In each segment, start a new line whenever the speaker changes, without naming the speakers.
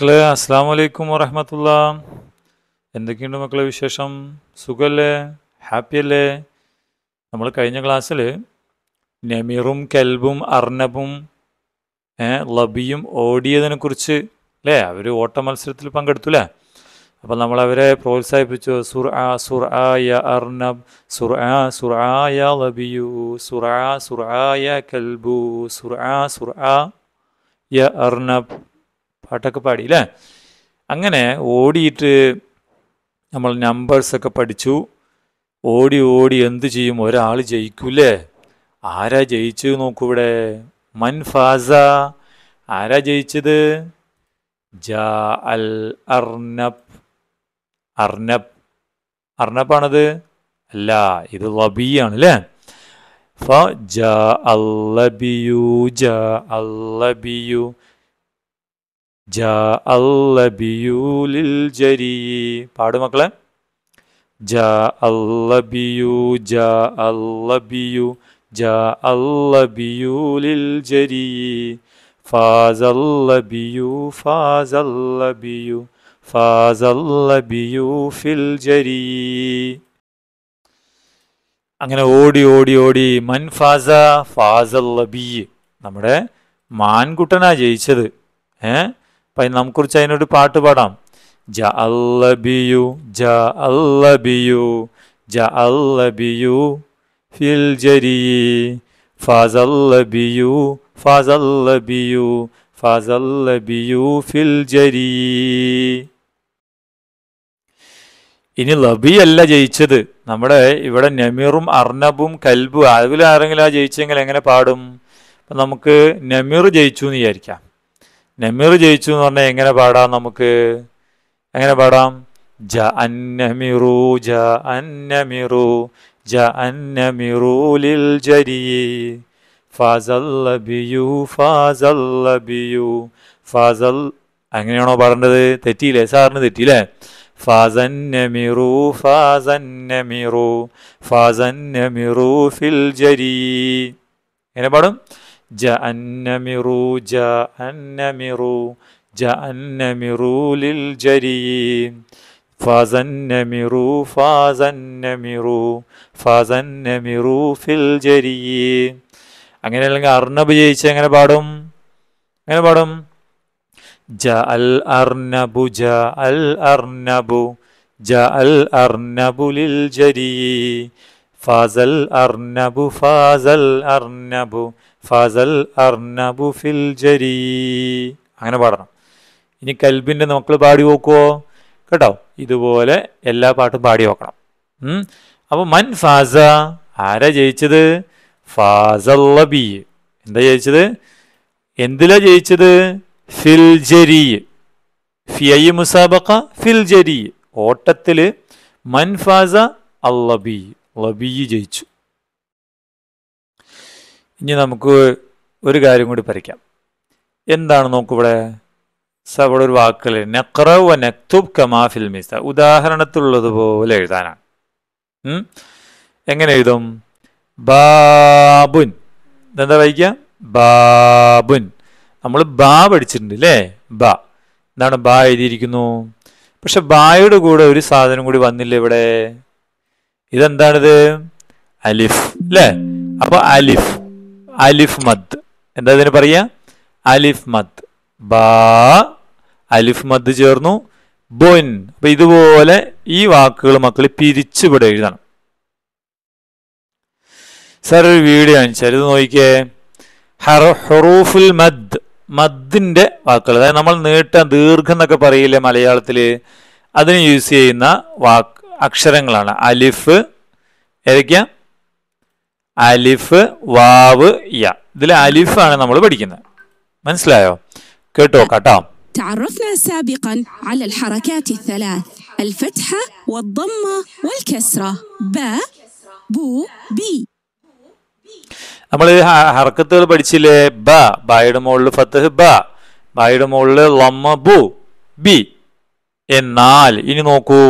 മക്കളെ അസ്സാം വലൈക്കും വറഹമത്തുള്ള എന്തൊക്കെയുണ്ട് മക്കളെ വിശേഷം സുഖല്ലേ ഹാപ്പിയല്ലേ നമ്മൾ കഴിഞ്ഞ ക്ലാസ്സിൽ നമീറും കൽബും അർണബും ലബിയും ഓടിയതിനെക്കുറിച്ച് അല്ലേ അവർ ഓട്ട മത്സരത്തിൽ പങ്കെടുത്തു അല്ലേ അപ്പോൾ നമ്മൾ അവരെ പ്രോത്സാഹിപ്പിച്ചു സുർ ആ സുർ ആ യ അർണബ് സുർ ആ സുർ ആ യ ലബിയു സുർ ആ സുർ ആ യ സുർ ആ സുർ ആ യ അർണബ് പാട്ടൊക്കെ പാടി അല്ലേ അങ്ങനെ ഓടിയിട്ട് നമ്മൾ നമ്പേഴ്സൊക്കെ പഠിച്ചു ഓടി ഓടി എന്ത് ചെയ്യും ഒരാൾ ജയിക്കൂലേ ആരാ ജയിച്ചു നോക്കൂ ഇവിടെ മൻ ഫാസ ആരാ ജയിച്ചത് ജാ അൽ അർനബ് അർനബ് അർണബാണത് അല്ല ഇത് ലബിയാണ് അല്ലേ ഫ ജ അല്ലബിയു ജ അല്ലബിയു ജ അല്ലബിയൂലിൽ ജരി പാടുമക്കളെ ജ അല്ലബിയു ജ അല്ലബിയു ജ അല്ലബിയൂലിൽ ജരി ഫാസല്ലബിയു ഫാസല്ലബിയു ഫാസല്ലബിയു ഫിൽ ജരി അങ്ങനെ ഓടി ഓടി ഓടി മൻ ഫാസ ഫാസല്ലബി നമ്മുടെ മാൻകുട്ടനാ ജയിച്ചത് ഏഹ് അപ്പം നമുക്കുറിച്ച് അതിനൊരു പാട്ട് പാടാം ജ അല്ലബിയു ജ അല്ലബിയു ജ അല്ലബിയു ഫിൽ ജരി ഫാസല്ലബിയു ഫാസല്ലബിയു ഫാസല്ലബിയു ഫിൽ ജരി ഇനി ലബിയല്ല ജയിച്ചത് നമ്മുടെ ഇവിടെ നമീറും അർണബും കൽബും അതിൽ ആരെങ്കിലും ആ ജയിച്ചെങ്കിൽ എങ്ങനെ പാടും അപ്പം നമുക്ക് നമീർ ജയിച്ചു എന്ന് വിചാരിക്കാം നമീർ ജയിച്ചു എന്ന് പറഞ്ഞാൽ എങ്ങനെ പാടാം നമുക്ക് എങ്ങനെ പാടാം ജ അന്നമിറു ജ അന്നമിറു ജ അന്നമിറൂലിൽ ജരി ഫാസല്ല ബിയു ഫാസല്ല ബിയു ഫാസൽ അങ്ങനെയാണോ പാടേണ്ടത് തെറ്റിയില്ലേ സാറിന് തെറ്റിയില്ലേ ഫാസന്നമിറു ഫാസന്നമിറു ഫാസന്നമിറു ഫിൽ ജരി എങ്ങനെ പാടും ജഅന്നമിറു അങ്ങനെ അല്ലെങ്കിൽ അർണബ് ജയിച്ച് എങ്ങനെ പാടും എങ്ങനെ പാടും ജ അൽ അർണബു ജ അൽ അർണബു ജ അൽ അർണബു ലിൽ ജരി ഫാസൽ അർണബു ഫാസൽ അർണബു ഫസൽ അർണബു ഫിൽ ജരീ അങ്ങനെ പാടണം ഇനി കൽബിൻ്റെ മക്കൾ പാടി നോക്കുമോ കേട്ടോ ഇതുപോലെ എല്ലാ പാട്ടും പാടി നോക്കണം അപ്പോൾ മൻ ഫാസ ആരാ ജയിച്ചത് ഫാസല്ലബി എന്താ ജയിച്ചത് എന്തിലാ ജയിച്ചത് ഫിൽ ജരി ഫിയ മുസാബക്ക ഫിൽ ഓട്ടത്തിൽ മൻ ഫാസ അല്ലബി ലബി ജയിച്ചു ഇനി നമുക്ക് ഒരു കാര്യം കൂടി പഠിക്കാം എന്താണ് നോക്കിവിടെ സവിടെ ഒരു വാക്കുകൾ നഖറവ് നക്തുബ് കമാഫിൽ മിസ്ത ഉദാഹരണത്തിലുള്ളതുപോലെ എഴുതാനാണ് എങ്ങനെ എഴുതും ബാബുൻ എന്താ വായിക്കാം ബാബുൻ നമ്മൾ ബാ പഠിച്ചിട്ടുണ്ട് അല്ലേ ബാ എന്താണ് ബാ എഴുതിയിരിക്കുന്നു പക്ഷെ ബായുടെ കൂടെ ഒരു സാധനം കൂടി വന്നില്ല ഇവിടെ ഇതെന്താണിത് അലിഫ് അല്ലേ അപ്പോൾ അലിഫ് അലിഫ് മദ് എന്താ ഇതിന് പറയുക അലിഫ് മദ് ബാ അലിഫ് മദ് ചേർന്നു ബൊൻ അപ്പൊ ഇതുപോലെ ഈ വാക്കുകൾ മക്കൾ പിരിച്ചുവിടെ എഴുതണം സാർ ഒരു വീഡിയോ കാണിച്ചാൽ ഇത് നോക്കിയേ ഹറ മദ് മദ്ദിന്റെ വാക്കുകൾ അതായത് നമ്മൾ നീട്ട ദീർഘം എന്നൊക്കെ പറയില്ലേ മലയാളത്തിൽ അതിന് യൂസ് ചെയ്യുന്ന വാക്ക് അക്ഷരങ്ങളാണ് അലിഫ് ഏതൊക്കെയാ അലിഫ് വാവ് യ ഇതിൽ അലിഫ് ആണ് നമ്മൾ പഠിക്കുന്നത് മനസ്സിലായോ കേട്ടോ കേട്ടോ تعرفنا سابقا على الحركات الثلاث الفتحة والضمة والكسرة با بو بي നമ്മൾ ഹർക്കത്തുകൾ പഠിച്ചില്ലേ ബ ബായുടെ മുകളിൽ ഫത്തഹ് ബ ബായുടെ മുകളിൽ ലമ്മ ബു ബി എന്നാൽ ഇനി നോക്കൂ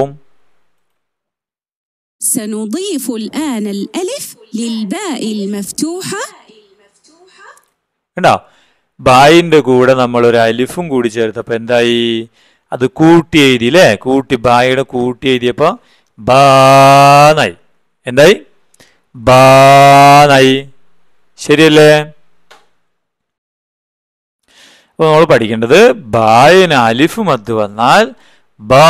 سنضيف الآن അലിഫ് കണ്ടോ ബായിന്റെ കൂടെ നമ്മൾ ഒരു അലിഫും കൂടി ചേർത്തപ്പോൾ എന്തായി അത് കൂട്ടി എഴുതി അല്ലേ കൂട്ടി ബായിയുടെ കൂട്ടി എഴുതിയപ്പോൾ ബാനായി എന്തായി ബാനായി ശരിയല്ലേ അപ്പോൾ നമ്മൾ പഠിക്കേണ്ടത് ബായന് അലിഫ് മദ് വന്നാൽ ബാ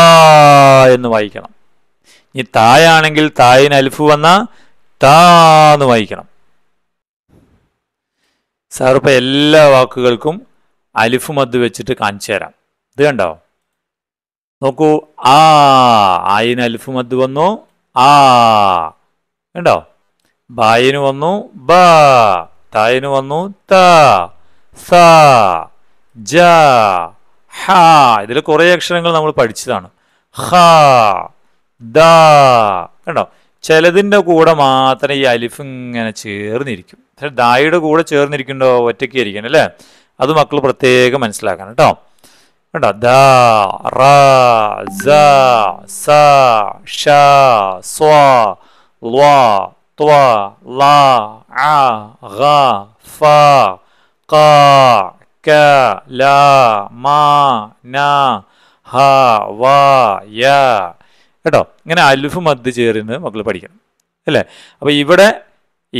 എന്ന് വായിക്കണം ഇനി തായാണെങ്കിൽ തായിന് അലിഫ് വന്നാൽ താന്ന് വായിക്കണം സാറിപ്പോൾ എല്ലാ വാക്കുകൾക്കും അലിഫ് മദ് വെച്ചിട്ട് കാണിച്ചു തരാം ഇത് കണ്ടോ നോക്കൂ ആ ആയിന് അലിഫ് മദ് വന്നു ആ കണ്ടോ ബായിന് വന്നു ബ തായിന് വന്നു ത സ ജ ഹ ഇതിൽ കുറേ അക്ഷരങ്ങൾ നമ്മൾ പഠിച്ചതാണ് ഹ ദ കണ്ടോ ചിലതിൻ്റെ കൂടെ മാത്രം ഈ അലിഫ് ഇങ്ങനെ ചേർന്നിരിക്കും പക്ഷേ ദായിയുടെ കൂടെ ചേർന്നിരിക്കുന്നുണ്ടോ ഒറ്റയ്ക്ക് ഇരിക്കണം അല്ലേ അത് മക്കൾ പ്രത്യേകം മനസ്സിലാക്കണം കേട്ടോ കേട്ടോ ദ റ സ സ ഷ സ്വ ല്വ ത്വ ള അ ഗ ഫ ക ക ല മ ന ഹ വ യ കേട്ടോ ഇങ്ങനെ അൽഫ് മദ് ചേർന്ന് മക്കൾ പഠിക്കണം അല്ലേ അപ്പോൾ ഇവിടെ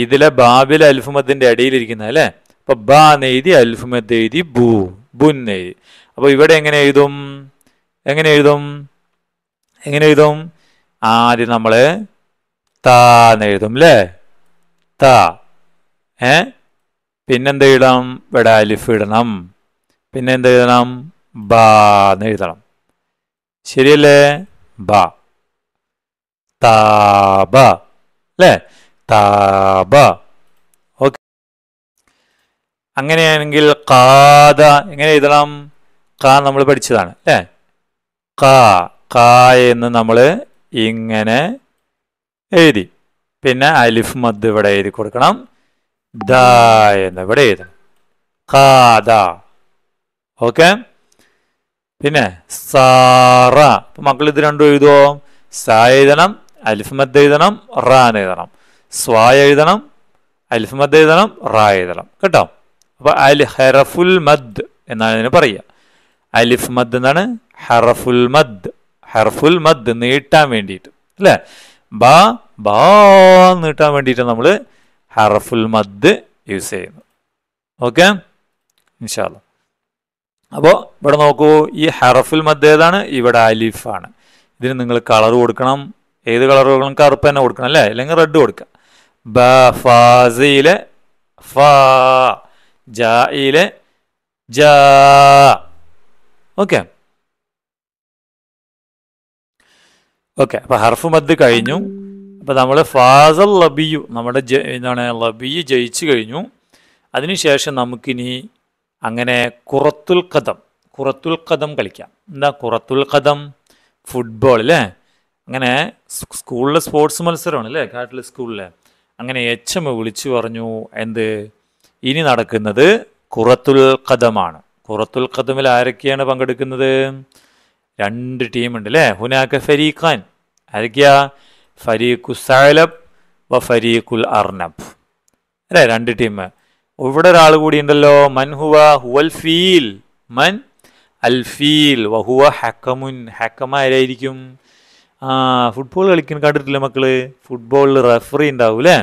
ഇതിലെ ബാബിൽ അൽഫ് മദ്ദിൻ്റെ അടിയിലിരിക്കുന്ന അല്ലേ അപ്പോൾ ബ എന്ന് എഴുതി അൽഫ് മദ് എഴുതി ബു ബുൻ എഴുതി അപ്പോൾ ഇവിടെ എങ്ങനെ എഴുതും എങ്ങനെ എഴുതും എങ്ങനെ എഴുതും ആദ്യം നമ്മൾ താ എഴുതും അല്ലേ താ ഏ പിന്നെന്ത് എഴുതണം ഇവിടെ അലിഫ് ഇടണം പിന്നെ എന്ത് എഴുതണം ബാ എന്ന് എഴുതണം ശരിയല്ലേ ബാ താപ അല്ലേ താപ ഓക്കെ അങ്ങനെയാണെങ്കിൽ കാത എങ്ങനെ എഴുതണം കാ നമ്മൾ പഠിച്ചതാണ് അല്ലേ കാ കാ എന്ന് നമ്മൾ ഇങ്ങനെ എഴുതി പിന്നെ അലിഫ് മദ് ഇവിടെ എഴുതി കൊടുക്കണം ദ എന്ന് ഇവിടെ എഴുതണം കാത ഓക്കെ പിന്നെ സാറ മക്കൾ ഇത് രണ്ടും എഴുതുമോ സ എഴുതണം അലിഫ് മദ് എഴുതണം റാൻ എഴുതണം സ്വായ എഴുതണം അലിഫ് മദ് എഴുതണം റാ എഴുതണം കേട്ടോ അപ്പോൾ അൽ ഹെറഫുൽ മദ് എന്നാണ് ഇതിന് പറയുക അലിഫ് മദ് എന്നാണ് ഹറഫുൽ മദ് ഹർഫുൽ മദ് നീട്ടാൻ വേണ്ടിയിട്ട് അല്ലേ ബാ ബാ നീട്ടാൻ വേണ്ടിയിട്ട് നമ്മൾ ഹറഫുൽ മദ് യൂസ് ചെയ്യുന്നു ഓക്കെ ഇൻഷാല്ല അപ്പോൾ ഇവിടെ നോക്കൂ ഈ ഹറഫുൽ മദ് ഏതാണ് ഇവിടെ അലിഫാണ് ഇതിന് നിങ്ങൾ കളർ കൊടുക്കണം ഏത് കളറുകളും കറുപ്പ് തന്നെ കൊടുക്കണം അല്ലേ അല്ലെങ്കിൽ റെഡ് കൊടുക്കുക ബ ഫാസിയിലെ ഫ ജയിലെ ജ ഓക്കെ ഓക്കെ അപ്പോൾ ഹർഫ് മദ് കഴിഞ്ഞു അപ്പോൾ നമ്മൾ ഫാസൽ ലബിയു നമ്മുടെ ജ എന്താണ് ലബിയു ജയിച്ചു കഴിഞ്ഞു അതിനുശേഷം നമുക്കിനി അങ്ങനെ കുറത്തുൽ കഥം കുറത്തുൽ കഥം കളിക്കാം എന്താ കുറത്തുൽ കഥം ഫുട്ബോൾ അല്ലേ അങ്ങനെ സ്കൂളിലെ സ്പോർട്സ് മത്സരമാണ് അല്ലേ കാട്ടിലെ സ്കൂളിലെ അങ്ങനെ എച്ച് എം വിളിച്ചു പറഞ്ഞു എന്ത് ഇനി നടക്കുന്നത് കുറത്തുൽ കഥമാണ് കുറത്തുൽ കഥമിൽ ആരൊക്കെയാണ് പങ്കെടുക്കുന്നത് രണ്ട് ടീമുണ്ട് അല്ലേ ഹുനാക്ക ഫരീഖാൻ ആരൊക്കെയാ ഫരീഖു സാലബ് വ ഫരീഖുൽ അർണബ് അല്ലേ രണ്ട് ടീം ഇവിടെ ഒരാൾ കൂടി ഉണ്ടല്ലോ മൻ ഹുവ ഹുവൽ ഫീൽ മൻ അൽ ഫീൽ വഹുവ ഹക്കമുൻ ഹക്കമാരായിരിക്കും ആ ഫുട്ബോൾ കളിക്കാൻ കണ്ടിട്ടില്ല മക്കൾ ഫുട്ബോളിൽ റെഫറി ഉണ്ടാവും അല്ലേ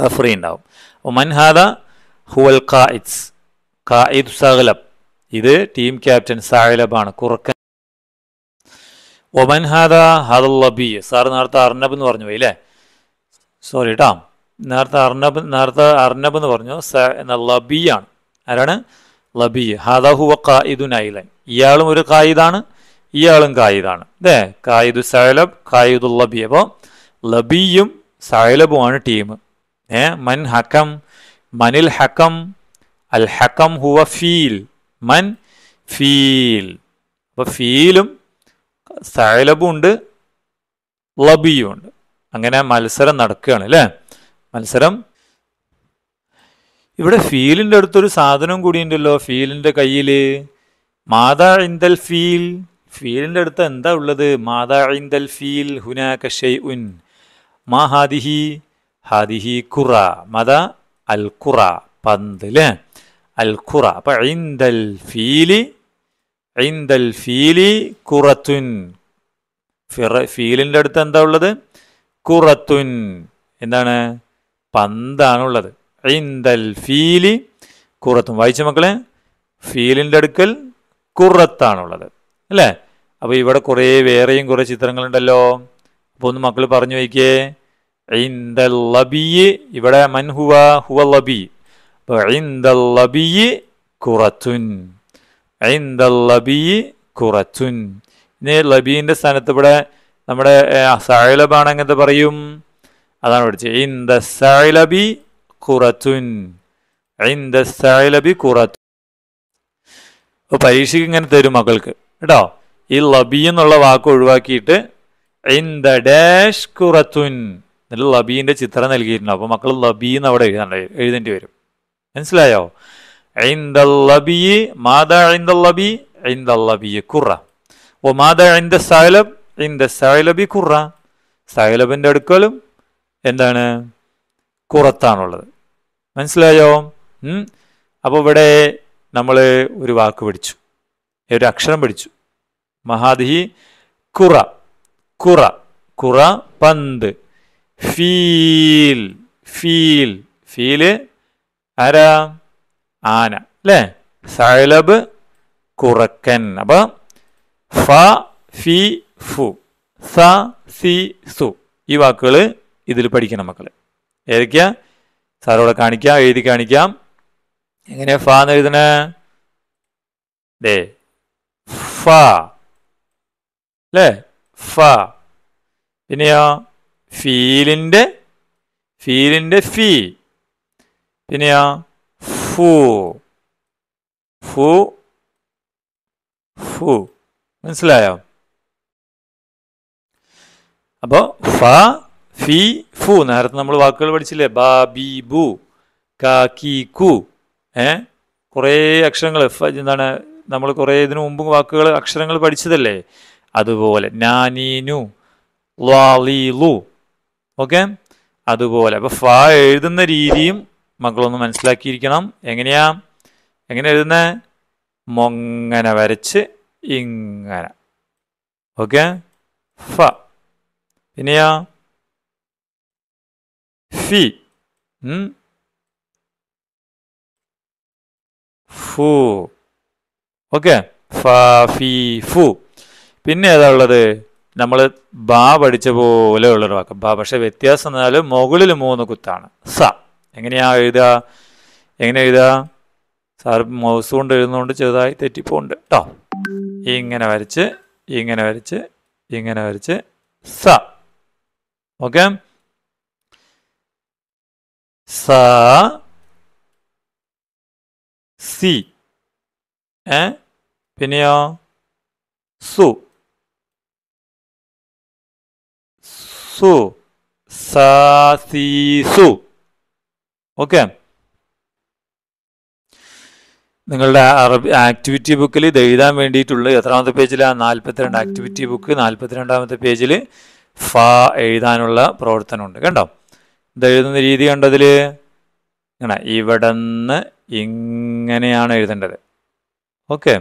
റെഫറി ഉണ്ടാവും അപ്പോൾ മൻഹാദ ഹുവൽ കായിദ്സ് ഖായിദ് സഹലബ് ഇത് ടീം ക്യാപ്റ്റൻ സാഹലബാണ് കുറക്കൻ ഒമൻഹാദ ഹദല്ലബി സാർ നേരത്തെ അർണബ് എന്ന് പറഞ്ഞു പോയി അല്ലേ സോറി കേട്ടോ നേരത്തെ അർണബ് നേരത്തെ അർണബ് എന്ന് പറഞ്ഞു ലബിയാണ് ആരാണ് ലബി ഹദഹു ഹുവ കായിദുൻ ഇയാളും ഒരു കായിദാണ് ഇയാളും കായിദാണ് അല്ലേ കായിദു സൈലബ് കായിദുൽ ലബി അപ്പോൾ ലബിയും സൈലബുമാണ് ടീം ഏ മൻ ഹക്കം മനിൽ ഹക്കം അൽ ഹക്കം ഹുവ ഫീൽ മൻ ഫീൽ അപ്പോൾ ഫീലും സൈലബും ഉണ്ട് ലബിയും ഉണ്ട് അങ്ങനെ മത്സരം നടക്കുകയാണ് അല്ലേ മത്സരം ഇവിടെ ഫീലിൻ്റെ അടുത്തൊരു സാധനം കൂടി ഉണ്ടല്ലോ ഫീലിൻ്റെ കയ്യിൽ മാതാ ഇന്തൽ ഫീൽ ഫീലിൻ്റെ അടുത്ത് എന്താ ഉള്ളത് മാതാ ഫീൽ ഹുനാക ഷെയ് ഉൻ മാ ഹാദിഹി ഹാദിഹി ഖുറ മത അൽ ഖുറ പന്ത് അൽ ഖുറ അപ്പം ഐന്ദൽ ഫീലി ഐന്ദൽ ഫീലി ഖുറത്തുൻ ഫിറ ഫീലിൻ്റെ അടുത്ത് എന്താ ഉള്ളത് ഖുറത്തുൻ എന്താണ് പന്താണുള്ളത് ഐന്ദൽ ഫീലി കുറത്തും വായിച്ച മക്കളെ ഫീലിൻ്റെ അടുക്കൽ കുറത്താണുള്ളത് അല്ലേ അപ്പോൾ ഇവിടെ കുറേ വേറെയും കുറേ ചിത്രങ്ങളുണ്ടല്ലോ അപ്പോൾ ഒന്ന് മക്കൾ പറഞ്ഞു വയ്ക്കേ ഐന്ദൽ ലബിയ് ഇവിടെ മൻ ഹുവ ഹുവ ലബി അപ്പോൾ ഐന്ദൽ ലബിയ് കുറച്ചുൻ ഐന്ദൽ ലബിയ് കുറച്ചുൻ ഇനി ലബീൻ്റെ സ്ഥാനത്ത് ഇവിടെ നമ്മുടെ സഴലബാണ് എങ്ങനത്തെ പറയും അതാണ് പഠിച്ചത് ഇൻദ സഴലബി കുറച്ചുൻ ഇന്ദ സഴലബി കുറത്തു അപ്പോൾ പരീക്ഷയ്ക്ക് ഇങ്ങനെ തരും മക്കൾക്ക് കേട്ടോ ഈ ലബി എന്നുള്ള വാക്ക് ഒഴിവാക്കിയിട്ട് ഇന്ത ഡാഷ് കുറത്തുൻ എന്നിട്ട് ലബീൻ്റെ ചിത്രം നൽകിയിട്ടുണ്ട് അപ്പോൾ മക്കൾ ലബി എന്ന് അവിടെ എഴുതണ്ട എഴുതേണ്ടി വരും മനസ്സിലായോ ഐന്ദ ലബി മാത ലബി കുറ ഓ മാത സൈലബി കുറ സൈലബിൻ്റെ അടുക്കലും എന്താണ് കുറത്താണുള്ളത് മനസ്സിലായോ അപ്പോൾ ഇവിടെ നമ്മൾ ഒരു വാക്ക് പഠിച്ചു ഒരു അക്ഷരം പഠിച്ചു മഹാദിഹി കുറ കുറ കുറ പന്ത് ഫീൽ ഫീൽ ഫീല് ആരാ ആന അല്ലേ സൈലബ് കുറക്കൻ അപ്പോൾ ഫ ഫി ഫു സ സി സു ഈ വാക്കുകൾ ഇതിൽ പഠിക്കണം മക്കൾ ഏതൊക്കെയാ സാറോടെ കാണിക്കാം എഴുതി കാണിക്കാം എങ്ങനെയാ ഫ എന്ന് എഴുതണേ ദേ ഫ അല്ലേ ഫ പിന്നെയോ ഫീലിൻ്റെ ഫീലിൻ്റെ ഫീ പിന്നെയോ ഫു ഫു ഫു മനസ്സിലായോ അപ്പോൾ ഫ ഫി ഫു നേരത്തെ നമ്മൾ വാക്കുകൾ പഠിച്ചില്ലേ ബാ ബി ബു കാ കി കു ഏ കുറേ അക്ഷരങ്ങൾ എന്താണ് നമ്മൾ കുറേ ഇതിനു മുമ്പ് വാക്കുകൾ അക്ഷരങ്ങൾ പഠിച്ചതല്ലേ അതുപോലെ നാനീനു ലാലീലു ഓക്കെ അതുപോലെ അപ്പോൾ ഫ എഴുതുന്ന രീതിയും മക്കളൊന്ന് മനസ്സിലാക്കിയിരിക്കണം എങ്ങനെയാ എങ്ങനെ എഴുതുന്നത് മൊങ്ങനെ വരച്ച് ഇങ്ങനെ ഓക്കെ ഫ പിന്നെയാ ഫി ഫു ഓക്കെ ഫ ഫി ഫു പിന്നെ ഏതാ ഉള്ളത് നമ്മൾ ബാ പഠിച്ച പോലെ ഉള്ളൊരു വാക്ക് ബാ പക്ഷേ വ്യത്യാസം എന്നാൽ മുകളിൽ മൂന്ന് കുത്താണ് സ എങ്ങനെയാ എഴുതുക എങ്ങനെ എഴുതുക സാർ മൗസ് കൊണ്ട് എഴുതുന്നതുകൊണ്ട് ചെറുതായി തെറ്റിപ്പോണ്ട് കേട്ടോ ഇങ്ങനെ വരച്ച് ഇങ്ങനെ വരച്ച് ഇങ്ങനെ വരച്ച് സ ഓക്കെ സ സി ഏ പിന്നെയോ സു സു സീസു ഓക്കെ നിങ്ങളുടെ അറബി ആക്ടിവിറ്റി ബുക്കിൽ ഇത് എഴുതാൻ വേണ്ടിയിട്ടുള്ള എത്രാമത്തെ പേജിലാണ് നാൽപ്പത്തിരണ്ട് ആക്ടിവിറ്റി ബുക്ക് നാൽപ്പത്തിരണ്ടാമത്തെ പേജിൽ ഫ എഴുതാനുള്ള പ്രവർത്തനമുണ്ട് കണ്ടോ ഇത് എഴുതുന്ന രീതി കണ്ടതിൽ ഇങ്ങനെ നിന്ന് ഇങ്ങനെയാണ് എഴുതേണ്ടത് ഓക്കെ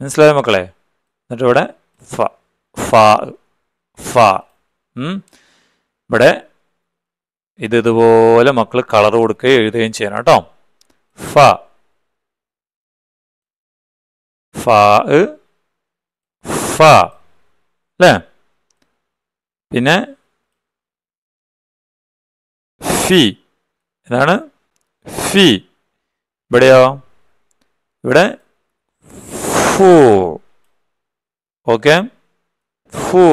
മനസ്സിലായോ മക്കളെ എന്നിട്ട് ഇവിടെ ഫ ഫ ഫ ഇവിടെ ഇത് ഇതുപോലെ മക്കൾ കളർ കൊടുക്കുകയും എഴുതുകയും ചെയ്യണം കേട്ടോ ഫ ഫേ ഫ പിന്നെ ഫി ഇതാണ് ഫി ഇവിടെയോ ഇവിടെ ഫു ഓക്കെ ഫു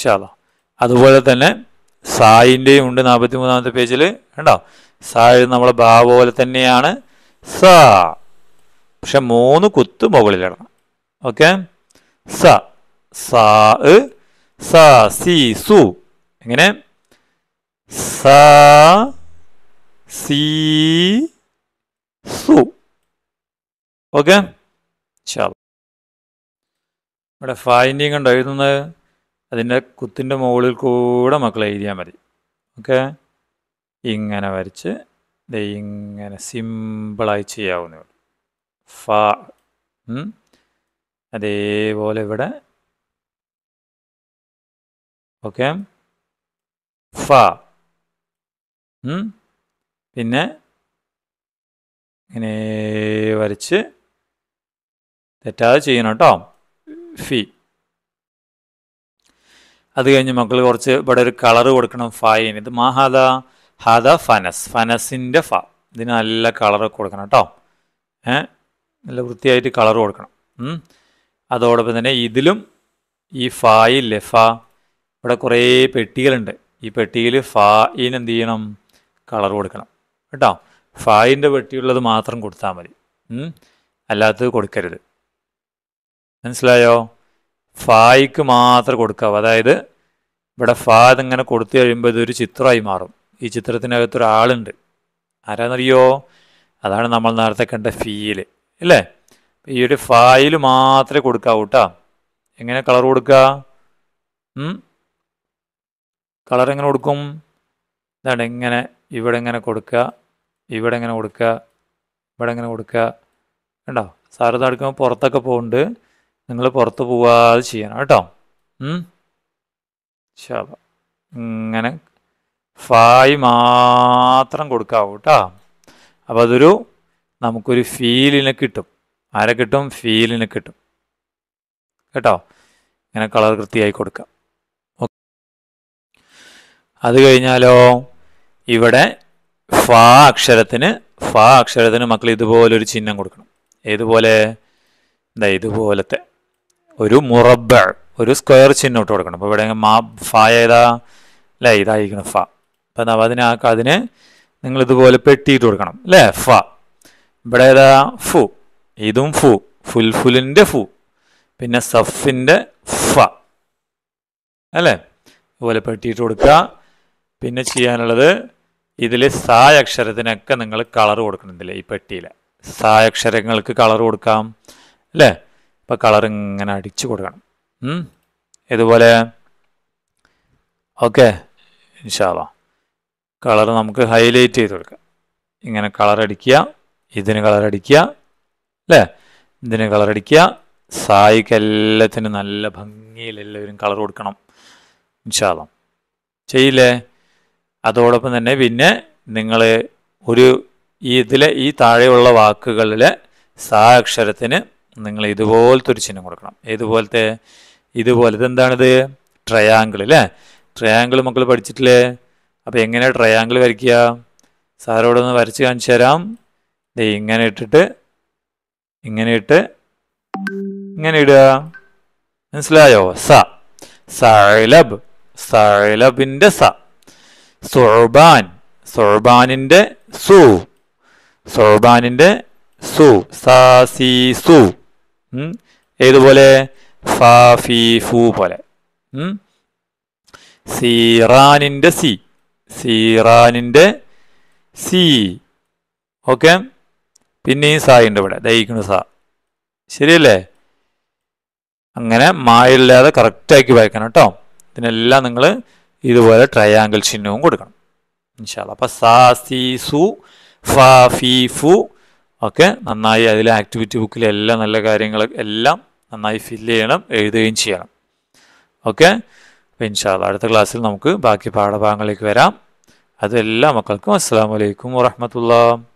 ഇൻഷാല്ല അതുപോലെ തന്നെ സായിൻ്റെയും ഉണ്ട് നാൽപ്പത്തി മൂന്നാമത്തെ പേജിൽ കണ്ടോ സായ നമ്മളെ ബാ പോലെ തന്നെയാണ് സ പക്ഷെ മൂന്ന് കുത്ത് മുകളിലിടണം ഓക്കെ സ സാ സ സി സു എങ്ങനെ സ സി സു ഓക്കെ ഇവിടെ ഫൈൻഡിങ് ഉണ്ടോ എഴുതുന്നത് അതിൻ്റെ കുത്തിൻ്റെ മുകളിൽ കൂടെ മക്കൾ എഴുതിയാൽ മതി ഓക്കെ ഇങ്ങനെ വരച്ച് ഇങ്ങനെ സിമ്പിളായി ചെയ്യാവുന്നേ ഫാ ഫ അതേപോലെ ഇവിടെ ഓക്കെ ഫ പിന്നെ ഇങ്ങനെ വരച്ച് തെറ്റാതെ ചെയ്യണം കേട്ടോ ഫി അത് കഴിഞ്ഞ് മക്കൾ കുറച്ച് ഇവിടെ ഒരു കളർ കൊടുക്കണം ഫൈന് ഇത് മഹാദ ഹാദ ഫനസ് ഫനസിൻ്റെ ഫ ഇതിന് നല്ല കളറൊക്കെ കൊടുക്കണം കേട്ടോ ഏ നല്ല വൃത്തിയായിട്ട് കളർ കൊടുക്കണം അതോടൊപ്പം തന്നെ ഇതിലും ഈ ഫായി ലഫ ഇവിടെ കുറേ പെട്ടികളുണ്ട് ഈ പെട്ടിയിൽ ഫായിന് എന്ത് ചെയ്യണം കളർ കൊടുക്കണം കേട്ടോ ഫായിൻ്റെ പെട്ടിയുള്ളത് മാത്രം കൊടുത്താൽ മതി അല്ലാത്തത് കൊടുക്കരുത് മനസ്സിലായോ ഫായിക്ക് മാത്രം കൊടുക്കാവ് അതായത് ഇവിടെ ഫാ ഇതിങ്ങനെ കൊടുത്തു കഴിയുമ്പോൾ ഇതൊരു ചിത്രമായി മാറും ഈ ചിത്രത്തിനകത്ത് ഒരാളുണ്ട് ആരാന്നറിയോ അതാണ് നമ്മൾ നേരത്തെ കണ്ട ഫീൽ അല്ലേ ഈ ഒരു ഫായിൽ മാത്രമേ കൊടുക്കാവൂ കേട്ടോ എങ്ങനെ കളർ കൊടുക്കുക കളർ എങ്ങനെ കൊടുക്കും ഇതാണ് എങ്ങനെ ഇവിടെ എങ്ങനെ കൊടുക്കുക ഇവിടെ എങ്ങനെ കൊടുക്കുക ഇവിടെ എങ്ങനെ കൊടുക്കുക കണ്ടോ സാറിത് അടുക്കുമ്പോൾ പുറത്തൊക്കെ പോകുന്നുണ്ട് നിങ്ങൾ പുറത്ത് പോവാതെ ചെയ്യണം കേട്ടോ ശാബ ഇങ്ങനെ ഫായി മാത്രം കൊടുക്കാവൂ കേട്ടോ അപ്പോൾ അതൊരു നമുക്കൊരു ഫീലിന് കിട്ടും ആരെ കിട്ടും ഫീലിന് കിട്ടും കേട്ടോ ഇങ്ങനെ കളർ കൃത്യമായി കൊടുക്കാം അത് കഴിഞ്ഞാലോ ഇവിടെ ഫ അക്ഷരത്തിന് ഫ അക്ഷരത്തിന് മക്കൾ ഇതുപോലൊരു ചിഹ്നം കൊടുക്കണം ഏതുപോലെ എന്താ ഇതുപോലത്തെ ഒരു മുറബ ഒരു സ്ക്വയർ ചിഹ്നം ഇട്ട് കൊടുക്കണം അപ്പോൾ ഇവിടെ മാ ഫ ഏതാ അല്ലേ ഇതായിരിക്കണം ഫ അപ്പം അപ്പോൾ അതിന് അതിന് നിങ്ങൾ ഇതുപോലെ പെട്ടിയിട്ട് കൊടുക്കണം അല്ലേ ഫ ഇവിടെ ഏതാ ഫു ഇതും ഫു ഫുൽഫുലിന്റെ ഫു പിന്നെ സഫിൻ്റെ ഫ അല്ലേ ഇതുപോലെ പെട്ടിയിട്ട് കൊടുക്കുക പിന്നെ ചെയ്യാനുള്ളത് ഇതിൽ അക്ഷരത്തിനൊക്കെ നിങ്ങൾ കളർ കൊടുക്കണം ഇതിൽ ഈ പെട്ടിയിൽ അക്ഷരങ്ങൾക്ക് കളർ കൊടുക്കാം അല്ലേ അപ്പോൾ കളർ ഇങ്ങനെ അടിച്ചു കൊടുക്കണം ഇതുപോലെ ഓക്കെ ഇൻഷാല്ല കളർ നമുക്ക് ഹൈലൈറ്റ് ചെയ്ത് കൊടുക്കാം ഇങ്ങനെ കളർ അടിക്കുക ഇതിന് കളർ അടിക്കുക അല്ലേ ഇതിന് കളർ അടിക്കുക സായിക്ക് എല്ലാത്തിനും നല്ല ഭംഗിയിൽ എല്ലാവരും കളർ കൊടുക്കണം ഇൻഷാല്ല ചെയ്യില്ലേ അതോടൊപ്പം തന്നെ പിന്നെ നിങ്ങൾ ഒരു ഇതിലെ ഈ താഴെയുള്ള വാക്കുകളിലെ സാ അക്ഷരത്തിന് നിങ്ങൾ ഇതുപോലത്തെ ഒരു ചിഹ്നം കൊടുക്കണം ഏതുപോലത്തെ ഇതുപോലത്തെ എന്താണിത് ട്രയാങ്കിൾ അല്ലേ ട്രയാങ്കിൾ മക്കൾ പഠിച്ചിട്ടില്ലേ അപ്പോൾ എങ്ങനെ ട്രയാങ്കിൾ വരയ്ക്കുക സാറോടൊന്ന് വരച്ച് കാണിച്ചു തരാം ദേ ഇങ്ങനെ ഇട്ടിട്ട് ഇങ്ങനെ ഇട്ട് ഇങ്ങനെ ഇടുക മനസ്സിലായോ സ സൈലബ് സഴലബിൻ്റെ സ സൊർബാൻ സൊർബാനിൻ്റെ സു സൊർബാനിൻ്റെ സു സാസി സു ഏതുപോലെ ഫാ പോലെ സീറാനിൻ്റെ സി സീറാനിന്റെ സി ഓക്കെ പിന്നെയും സാ ഉണ്ട് ഇവിടെ ദഹിക്കുന്ന സാ ശരിയല്ലേ അങ്ങനെ മായില്ലാതെ കറക്റ്റാക്കി വായിക്കണം കേട്ടോ ഇതിനെല്ലാം നിങ്ങൾ ഇതുപോലെ ട്രയാങ്കിൾ ചിഹ്നവും കൊടുക്കണം ഇൻഷാല്ല അപ്പം സാ സി സു ഫ ഫി ഫു ഒക്കെ നന്നായി അതിലെ ആക്ടിവിറ്റി ബുക്കിലെ എല്ലാ നല്ല കാര്യങ്ങൾ എല്ലാം നന്നായി ഫില്ല് ചെയ്യണം എഴുതുകയും ചെയ്യണം ഓക്കെ അപ്പോൾ ഇൻഷാല്ല അടുത്ത ക്ലാസ്സിൽ നമുക്ക് ബാക്കി പാഠഭാഗങ്ങളിലേക്ക് വരാം അതെല്ലാ മക്കൾക്കും അസ്സാം വലൈക്കും വാഹമത്തുള്ള